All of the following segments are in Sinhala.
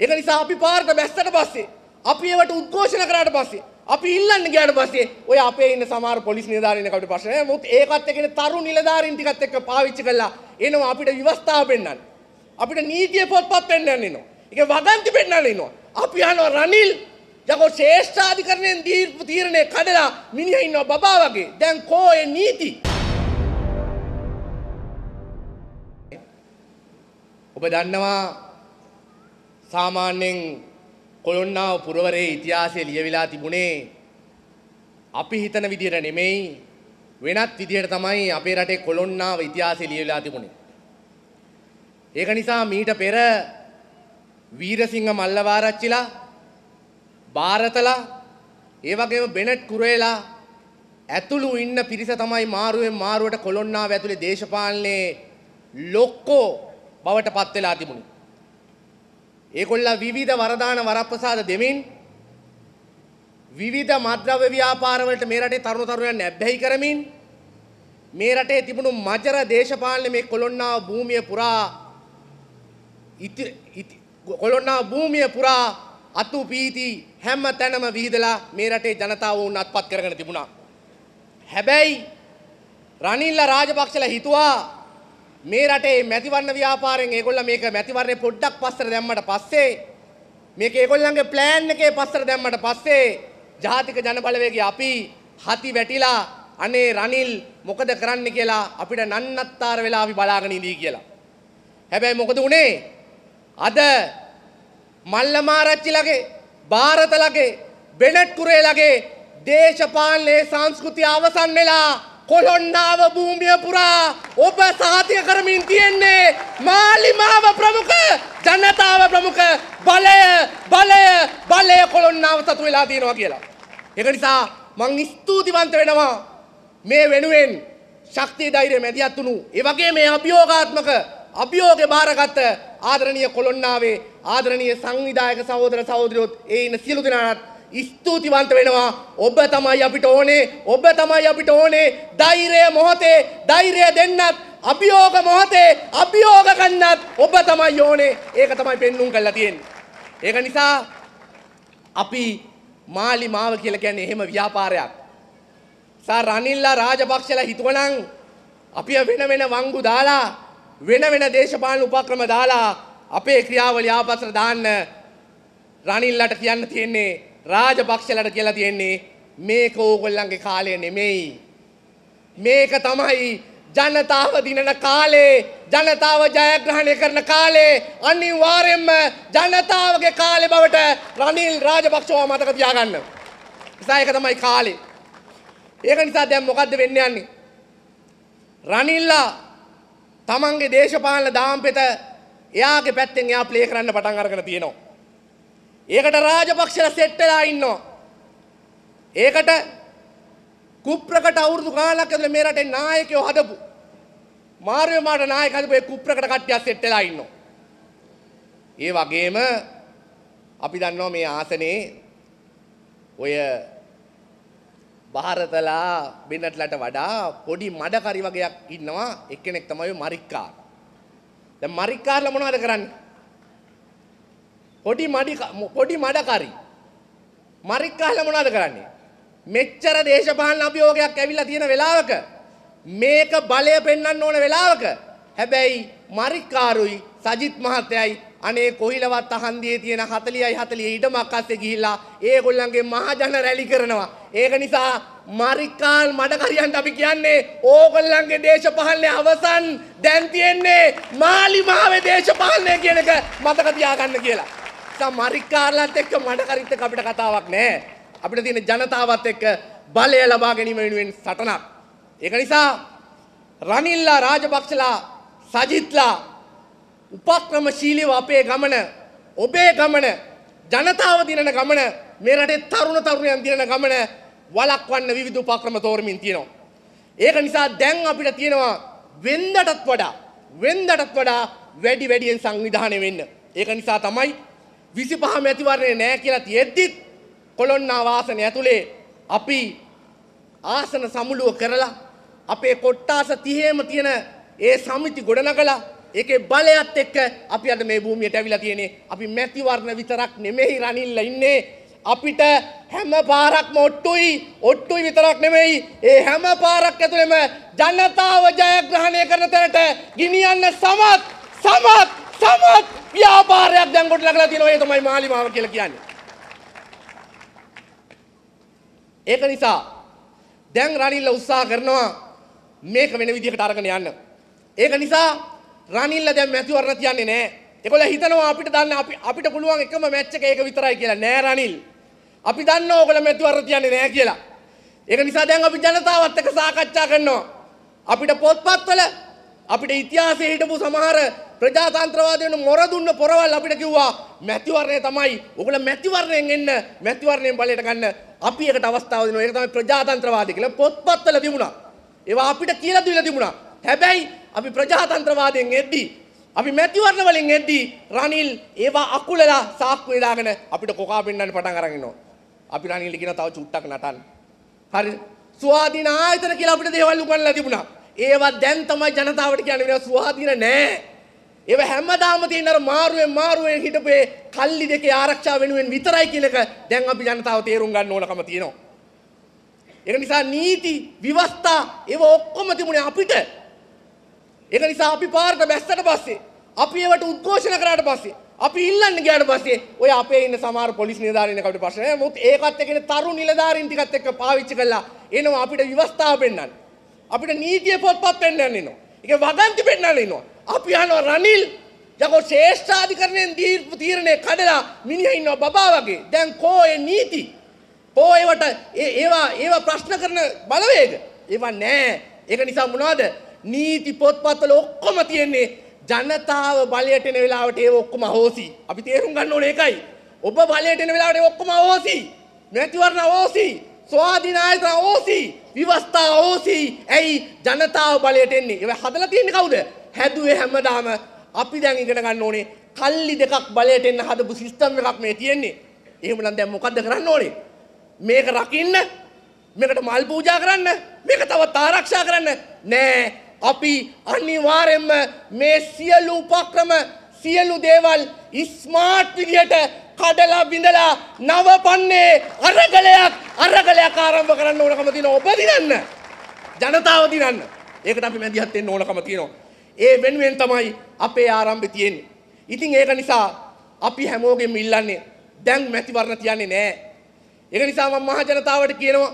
ඒක නිසා අපි පාරට බැස්සට පස්සේ අපි ඒවට උද්ඝෝෂණ කරාට පස්සේ අපි ඉල්ලන්න ගියාට පස්සේ ඔය අපේ ඉන්න සමහර පොලිස් නිලධාරීන් කවුද ප්‍රශ්නේ මොකද ඒකත් එක්ක තරු නිලධාරීන් ටිකත් එක්ක පාවිච්චි කරලා එනවා අපිට විවස්ථාව පෙන්වන්න අපිට නීතිය පොත්පත් පෙන්වන්න එනවා ඒක වදන්ති පෙන්වන්න එනවා අපි අහනවා රනිල් යකෝ ශ්‍රේෂ්ඨාධිකරණයෙන් දීපු තීරණය කඩලා මිනිහා ඉන්නවා බබා වගේ දැන් කෝ ඒ නීති ඔබ දන්නවා සාමාන්‍යයෙන් කොළොන්නාව පුරවරයේ ඉතිහාසය ලියවිලා තිබුණේ අපි හිතන විදිහට නෙමෙයි වෙනත් විදිහට තමයි අපේ රටේ කොළොන්නාව ඉතිහාසය ලියවිලා තිබුණේ. ඒක නිසා මීට පෙර වීරසිංහ මල්ලවාරච්චිලා ಭಾರತලා ඒ වගේම බෙනට් කුරේලා ඇතුළු ඉන්න පිරිස තමයි මාරුවෙන් මාරුවට කොළොන්නාව ඇතුලේ දේශපාලනයේ ලොක්කෝ බවට පත් වෙලා තිබුණේ. ඒගොල්ලා විවිධ වරදාන වරප්‍රසාද දෙමින් විවිධ මද්‍රව්‍ය ව්‍යාපාරවලට මේ රටේ තරුණ තරුණයන් නැබ්බැහි කරමින් මේ රටේ තිබුණු මජර දේශපාලන මේ කොළොන්නාව භූමිය පුරා කොළොන්නාව භූමිය පුරා අතු පීති හැම තැනම විහිදලා මේ රටේ ජනතාව වුන් අත්පත් කරගෙන තිබුණා. හැබැයි රනිල්ල රාජපක්ෂලා හිතුවා මේ රටේ මැතිවරණ ව්‍යාපාරයෙන් ඒගොල්ලෝ මේක මැතිවරණේ පොඩ්ඩක් පස්සට දැම්මට පස්සේ මේක ඒගොල්ලන්ගේ ප්ලෑන් එකේ පස්සට දැම්මට පස්සේ ජාතික ජනබලවේගය අපි හති වැටිලා අනේ රනිල් මොකද කරන්න කියලා අපිට නන්නත්තර වෙලා අපි බලාගෙන ඉඳී කියලා. හැබැයි මොකද උනේ? අද මල්ල මාරච්චිලගේ ಭಾರತලගේ බෙනට් කුරේලගේ දේශපාලනයේ සංස්කෘතිය අවසන් වෙලා කොළොන්නාව භූමිය පුරා ඔබ සාතිය කරමින් තියෙන්නේ මාලිමාව ප්‍රමුඛ ජනතාව ප්‍රමුඛ බලය බලය බලය කොළොන්නාව සතු වෙලා තියෙනවා කියලා. ඒක නිසා මං ස්තුතිවන්ත වෙනවා මේ වෙනුවෙන් ශක්තිය ධෛර්යය මැදිහත් වුණු ඒ වගේ මේ අභියෝගාත්මක අභියෝගේ බාරගත් ආදරණීය කොළොන්නාවේ ආදරණීය සංවිධායක සහෝදර සහෝදරියොත් ඒ ඉන්න සියලු දෙනාට ස්තුතිවන්ත වෙනවා ඔබ තමයි අපිට ඕනේ ඔබ තමයි අපිට ඕනේ ධෛර්යය මොහොතේ ධෛර්යය දෙන්නත් අභියෝග මොහොතේ අභියෝග ගන්නත් ඔබ තමයි ඕනේ ඒක තමයි පෙන්눔 කරලා තියෙන්නේ ඒක නිසා අපි මාලි මාව කියලා කියන්නේ එහෙම ව්‍යාපාරයක් සා රනිල්ලා රාජපක්ෂලා හිතුවනම් අපි වෙන වෙන වංගු දාලා වෙන වෙන දේශපාලන උපක්‍රම දාලා අපේ ක්‍රියාවලිය ආපස්සට දාන්න රනිල්ලට කියන්න තියෙන්නේ රාජපක්ෂලට කියලා තියෙන්නේ මේක ඕගොල්ලන්ගේ කාලය නෙමෙයි. මේක තමයි ජනතාව දිනන කාලේ ජනතාව ජයග්‍රහණය කරන කාලේ අනිවාර්යයෙන්ම ජනතාවගේ කාලේ බවට රනිල් රාජපක්ෂව මතක තියාගන්න. නිසා ඒක තමයි කාලේ. ඒක නිසා දැන් මොකද්ද වෙන්න යන්නේ? රනිල්ලා තමන්ගේ දේශපාලන දාම්පෙත එයාගේ පැත්තෙන් එයා ප්ලේ කරන්න පටන් අරගෙන තියෙනවා. ඒකට රාජපක්ෂලා සෙට් වෙලා ඉන්නවා. ඒකට කුප්‍රකට අවුරුදු ගාණක් ඇතුළේ මේ රටේ නායකයෝ හදපු මාර්ය මාට නායක හදපු ඒ කුප්‍රකට කට්ටිය සෙට් වෙලා ඉන්නවා. ඒ වගේම අපි දන්නවා මේ ආසනේ ඔය ಭಾರತලා බිනට්ලට වඩා පොඩි මඩකරි වගේක් ඉන්නවා එක්කෙනෙක් තමයි මරික්කාර. දැන් මරික්කාරලා මොනවද කරන්නේ? කොඩි මඩි කොඩි මඩකරි. මරික් කහලා මොනවද කරන්නේ? මෙච්චර දේශපාලන අභියෝගයක් ඇවිල්ලා තියෙන වෙලාවක මේක බලය පෙන්වන්න ඕන වෙලාවක හැබැයි මරික්කාරුයි සජිත් මහත්තයයි අනේ කොහිලවත් අහන්දියේ තියෙන 40යි 40 ඊටමක් අස්සේ ගිහිල්ලා ඒගොල්ලන්ගේ මහජන රැලි කරනවා. ඒක නිසා මරිකාල් මඩකරියන්ට අපි කියන්නේ ඕගොල්ලන්ගේ දේශපාලනයේ අවසන් දැන් තියෙන්නේ මාලිමාවේ දේශපාලනය කියන එක මතක තියාගන්න කියලා. නැත්තම් මරිකාරලත් එක්ක මඩ කරිත් එක්ක අපිට කතාවක් නැහැ. අපිට තියෙන ජනතාවත් එක්ක බලය ලබා ගැනීම වෙනුවෙන් සටනක්. ඒක නිසා රනිල්ලා රාජපක්ෂලා සජිත්ලා උපක්‍රමශීලීව අපේ ගමන ඔබේ ගමන ජනතාව දිනන ගමන මේ රටේ තරුණ තරුණයන් දිනන ගමන වලක්වන්න විවිධ උපක්‍රම තෝරමින් තියෙනවා. ඒක නිසා දැන් අපිට තියෙනවා වෙන්දටත් වඩා වෙන්දටත් වඩා වැඩි වැඩියෙන් සංවිධානය වෙන්න. ඒක නිසා තමයි 25 මැතිවරණේ නැහැ කියලා තියෙද්දිත් කොළොන්නා වාසන ඇතුලේ අපි ආසන සමුළුව කරලා අපේ කොට්ටාස 30ම තියෙන ඒ සමිති ගොඩනගලා ඒකේ බලයත් එක්ක අපි අද මේ භූමියට ඇවිල්ලා තියෙන්නේ අපි මැතිවරණ විතරක් නෙමෙයි රනින්න ඉන්නේ අපිට හැම පාරක්ම ඔට්ටුයි ඔට්ටුයි විතරක් නෙමෙයි ඒ හැම පාරක් ඇතුළෙම ජනතාව ජයග්‍රහණය කරන තැනට ගිනියන්න සමත් සමත් සමත් ව්‍යාපාරයක් දැන් ගොඩ ලගලා තියෙනවා. ඒ තමයි මාලිමාව කියලා කියන්නේ. ඒක නිසා දැන් රනිල්ල උත්සාහ කරනවා මේක වෙන විදිහකට අරගෙන යන්න. ඒක නිසා රනිල්ල දැන් මැතිවරණ තියන්නේ නැහැ. ඒගොල්ලෝ හිතනවා අපිට දන්න අපි අපිට පුළුවන් එකම මැච් එක ඒක විතරයි කියලා. නෑ රනිල්. අපි දන්නවා ඔයගොල්ලෝ මැතිවරණ තියන්නේ නැහැ කියලා. ඒක නිසා දැන් අපි ජනතාවත් එක්ක සාකච්ඡා කරනවා. අපිට පොත්පත්වල අපිට ඉතිහාසයේ හිටපු සමහර ප්‍රජාතන්ත්‍රවාදයට මොර දුන්න පොරවල් අපිට කිව්වා මැතිවරණය තමයි. ඔගොල්ල මැතිවරණයෙන් එන්න මැතිවරණයෙන් බලයට ගන්න අපි එකට අවස්ථාව දෙනවා. ඒක තමයි ප්‍රජාතන්ත්‍රවාදී කියලා පොත්පත්වල තිබුණා. ඒවා අපිට කියලා දීලා තිබුණා. හැබැයි අපි ප්‍රජාතන්ත්‍රවාදයෙන් එද්දී අපි මැතිවරණ වලින් එද්දී රනිල් ඒවා අකුලලා සාක්කු දාගෙන අපිට කොකා පෙන්නන්න පටන් අරන් ඉනවා. අපි රනිල්ට කියන තව චුට්ටක් නටන්න. හරි. ස්වාධීන ආයතන කියලා අපිට දේවල් උගන්ලා තිබුණා. ඒවා දැන් තමයි ජනතාවට කියන්නේ සුවාධීන නෑ. ඒව හැමදාම තියෙන අර මාරුවෙන් මාරුවෙන් හිටපේ කල්ලි දෙකේ ආරක්ෂා වෙනුවෙන් විතරයි කියන එක දැන් අපි ජනතාව තේරුම් ගන්න ඕනකම තියෙනවා. ඒක නිසා නීති විවස්ථා ඒව ඔක්කොම තිබුණේ අපිට. ඒක නිසා අපි පාරට බැස්සට පස්සේ අපි ඒවට උද්ඝෝෂණ කරාට පස්සේ අපි ඉල්ලන්න ගියාට පස්සේ ඔය අපේ ඉන්න සමහර පොලිස් නිලධාරීන් කවුද ප්‍රශ්න නෑ. මොකද ඒකත් එක්ක තරු නිලධාරීන් ටිකත් එක්ක පාවිච්චි කළා එනවා අපිට විවස්ථාව පෙන්වන්න. අපිට නීතිය පොත්පත් පෙන්වන්න එනවා. ඒක වගන්ති පෙන්වන්න එනවා. අපි අහනවා රනිල් යකෝ ශේෂ්ඨාධිකරණයෙන් දීපු තීරණය කඩලා මිනිහා ඉන්නවා බබා වගේ. දැන් කෝ ඒ නීති? කෝ ඒවට ඒවා ඒවා ප්‍රශ්න කරන බලවේග? ඒවා නෑ. ඒක නිසා මොනවද? නීති පොත්පත්වල ඔක්කොම තියෙන්නේ ජනතාව බලයට එන වෙලාවට ඒව ඔක්කොම හොසි. අපි තේරුම් ගන්න ඕනේ ඒකයි. ඔබ බලයට එන වෙලාවට ඒ ඔක්කොම හොසි. මැතිවරණ හොසි. ස්වාධීනායතන හොසි. විවස්ථා හොසි. ඇයි ජනතාව බලයට එන්නේ? ඒව හදලා තියෙන්නේ කවුද? හැදුවේ හැමදාම අපි දැන් ඉගෙන ගන්න ඕනේ කල්ලි දෙකක් බලයට එන්න හදපු සිස්ටම් එකක් මේ තියෙන්නේ. එහෙමනම් දැන් මොකද්ද කරන්න ඕනේ? මේක රකින්න, මේකට මල් පූජා කරන්න, මේක තවත් ආරක්ෂා කරන්න. නෑ, අපි අනිවාර්යයෙන්ම මේ සියලු උපක්‍රම, සියලු දේවල් ස්මාර්ට් විදියට කඩලා බිඳලා නව පන්නේ අරගලයක් අරගලයක් ආරම්භ කරන්න ඕනකම තියෙන ඔබ දිනන්න. ජනතාව දිනන්න. ඒකට අපි මැදිහත් වෙන්න ඕනකම තියෙනවා. ඒ වෙනුවෙන් තමයි අපේ ආරම්භය තියෙන්නේ. ඉතින් ඒක නිසා අපි හැමෝගෙම ඉල්ලන්නේ දැන් මැතිවරණ තියන්නේ නැහැ. ඒක නිසා මම මහ ජනතාවට කියනවා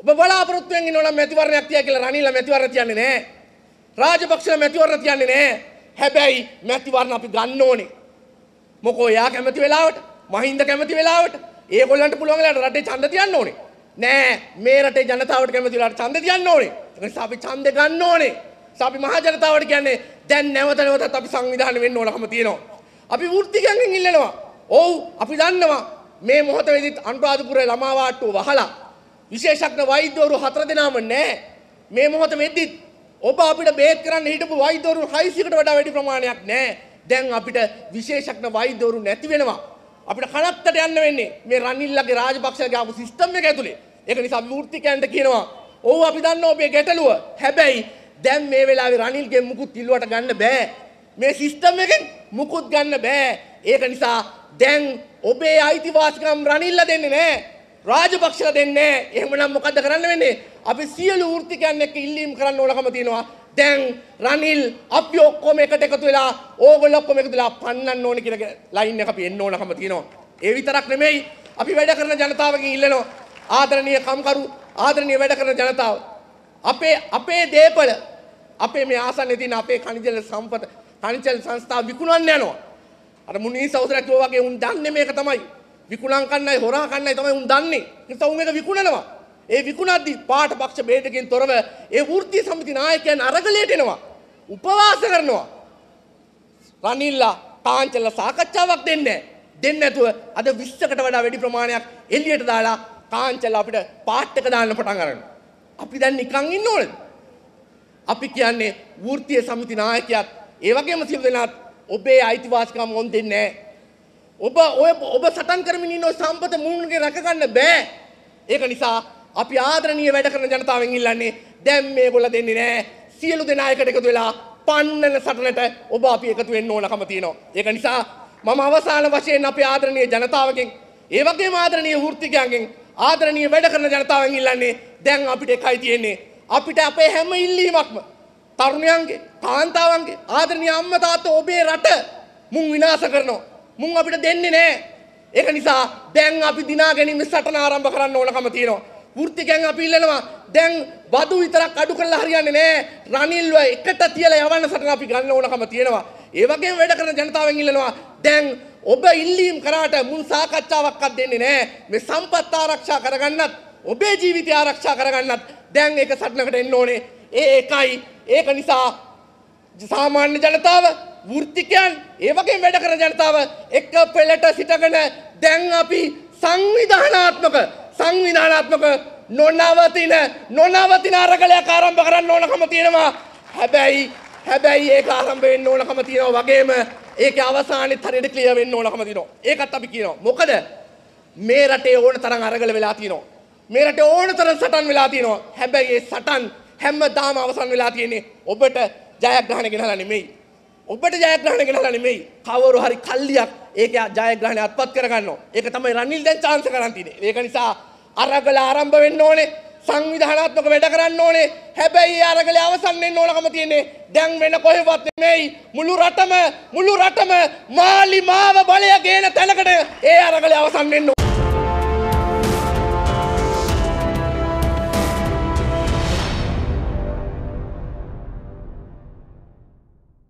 ඔබ බලාපොරොත්තු වෙන්නේ නෝනම් මැතිවරණයක් තියා කියලා රනිල්ලා මැතිවරණ තියන්නේ නැහැ. රාජපක්ෂලා මැතිවරණ තියන්නේ නැහැ. හැබැයි මැතිවරණ අපි ගන්න ඕනේ. මොකෝ එයා කැමති වෙලාවට, මහින්ද කැමති වෙලාවට, ඒගොල්ලන්ට පුළුවන් වෙලාවට රටේ ඡන්ද තියන්න ඕනේ. නෑ මේ රටේ ජනතාවට කැමති වෙලාවට ඡන්ද තියන්න ඕනේ. ඒ නිසා අපි ඡන්ද ගන්න ඕනේ. අපි මහජනතාවට කියන්නේ දැන් නැවත නැවතත් අපි සංවිධානය වෙන්න ඕනකම තියෙනවා. අපි වෘත්තිකයන්ගෙන් ඉල්ලනවා. ඔව් අපි දන්නවා මේ මොහොතේදීත් අනුරාධපුරේ ළමා වාට්ටුව වහලා විශේෂඥ වෛද්‍යවරු හතර දෙනාම නැහැ. මේ මොහොත වෙද්දිත් ඔබ අපිට බේත් කරන්න හිටපු වෛද්‍යවරු 600කට වඩා වැඩි ප්‍රමාණයක් නැහැ. දැන් අපිට විශේෂඥ වෛද්‍යවරු නැති වෙනවා. අපිට කනත්තට යන්න වෙන්නේ මේ රනිල්ලගේ රාජපක්ෂගේ ආපු සිස්ටම් එක ඇතුලේ. ඒක නිසා වෘත්තිකයන්ට කියනවා ඔව් අපි දන්නවා ඔබේ ගැටලුව. හැබැයි දැන් මේ වෙලාවේ රනිල්ගෙන් මුකුත් ඉල්ලුවට ගන්න බෑ. මේ සිස්ටම් එකෙන් මුකුත් ගන්න බෑ. ඒක නිසා දැන් ඔබේ අයිතිවාසිකම් රනිල්ල දෙන්නේ නෑ. රාජපක්ෂ දෙන්නේ නෑ. එහෙමනම් මොකද කරන්න වෙන්නේ? අපි සියලු වෘත්තිකයන් එක්ක ඉල්ලීම් කරන්න ඕනකම තියෙනවා. දැන් රනිල් අපි ඔක්කොම එකට එකතු වෙලා ඕගොල්ලෝ ඔක්කොම එකතු වෙලා පන්නන්න ඕනේ කියලා ලයින් එක අපි එන්න ඕනකම තියෙනවා. ඒ විතරක් නෙමෙයි අපි වැඩ කරන ජනතාවගෙන් ඉල්ලනවා ආදරණීය කම්කරු ආදරණීය වැඩ කරන ජනතාව අපේ අපේ දේපල අපේ මේ ආසන්නයේ තියෙන අපේ කනිජල සම්පත කනිජල සංස්ථා විකුණන්න යනවා. අර මුනී සහෝදරයා කිව්වා වගේ උන් දන්නේ මේක තමයි. විකුණන් කන්නයි හොරා කන්නයි තමයි උන් දන්නේ. නිසා උන් ඒක විකුණනවා. ඒ විකුණද්දි පාට පක්ෂ බේදකින් තොරව ඒ වෘත්තීය සමිති නායකයන් අරගලයට එනවා. උපවාස කරනවා. රනිල්ලා කාංචල සාකච්ඡාවක් දෙන්නේ දෙන්නේ නැතුව අද 20කට වඩා වැඩි ප්‍රමාණයක් එළියට දාලා කාංචල අපිට පාට් එක දාන්න පටන් ගන්නවා. අපි දැන් නිකන් ඉන්න ඕනද? අපි කියන්නේ වෘත්තීය සමිති නායකයාත් ඒ වගේම සියලු දෙනාත් ඔබේ අයිතිවාසිකම් මොන් දෙන්නේ ඔබ ඔය ඔබ සටන් කරමින් ඉන්න සම්පත මුණුගේ රැක ගන්න බෑ. ඒක නිසා අපි ආදරණීය වැඩ කරන ජනතාවෙන් ඉල්ලන්නේ දැන් මේගොල්ල දෙන්නේ නෑ. සියලු දෙනා එකට එකතු වෙලා පන්නන සටනට ඔබ අපි එකතු වෙන්න ඕනකම තියෙනවා. ඒක නිසා මම අවසාන වශයෙන් අපේ ආදරණීය ජනතාවගෙන් ඒ වගේම ආදරණීය වෘත්තිකයන්ගෙන් ආදරණීය වැඩ කරන ජනතාවෙන් ඉල්ලන්නේ දැන් අපිට එකයි තියෙන්නේ අපිට අපේ හැම ඉල්ලීමක්ම තරුණයන්ගේ කාන්තාවන්ගේ ආදරණීය අම්මා තාත්තා ඔබේ රට මුන් විනාශ කරනවා මුන් අපිට දෙන්නේ නැහැ ඒක නිසා දැන් අපි දිනා ගැනීම සටන ආරම්භ කරන්න ඕනකම තියෙනවා වෘත්තිකයන් අපි ඉල්ලනවා දැන් වදු විතරක් අඩු කරලා හරියන්නේ නැහැ රනිල්ව එකට තියලා යවන්න සටන අපි ගන්න ඕනකම තියෙනවා ඒ වගේම වැඩ කරන ජනතාවෙන් ඉල්ලනවා දැන් ඔබ ඉල්ලීම් කරාට මුන් සාකච්ඡාවක්වත් දෙන්නේ නැහැ මේ සම්පත් ආරක්ෂා කරගන්නත් ඔබේ ජීවිතය ආරක්ෂා කරගන්නත් දැන් ඒක සටනකට එන්න ඕනේ. ඒ එකයි ඒක නිසා සාමාන්‍ය ජනතාව වෘත්තිකයන් ඒ වගේම වැඩ කරන ජනතාව එක පෙළට සිටගෙන දැන් අපි සංවිධානාත්මක සංවිධානාත්මක නොනවතින නොනවතින අරගලයක් ආරම්භ කරන්න ඕනකම තියෙනවා. හැබැයි හැබැයි ඒක ආරම්භ වෙන්න ඕනකම තියෙනවා වගේම ඒකේ අවසානයේ හරියට ක්ලියර් වෙන්න ඕනකම තියෙනවා. ඒකත් අපි කියනවා. මොකද මේ රටේ ඕන තරම් අරගල වෙලා තියෙනවා. මේරට ඕන තරම් සටන් වෙලා තියෙනවා. හැබැයි ඒ සටන් හැමදාම අවසන් වෙලා තියෙන්නේ ඔබට ජයග්‍රහණ ගෙනලා නෙමෙයි. ඔබට ජයග්‍රහණ ගෙනලා නෙමෙයි. කවරු හරි කල්ලියක් ඒක ජයග්‍රහණය අත්පත් කරගන්නවා. ඒක තමයි රනිල් දැන් chance කරන් තියෙන්නේ. ඒක නිසා අරගල ආරම්භ වෙන්න ඕනේ. සංවිධානාත්මක වැඩ කරන්න ඕනේ. හැබැයි අරගලේ අවසන් වෙන්න ඕනකම තියෙන්නේ. දැන් වෙන කොහෙවත් නෙමෙයි. මුළු රටම මුළු රටම මාලි මාව බලය ගේන තැනකට ඒ අරගලේ අවසන් වෙන්න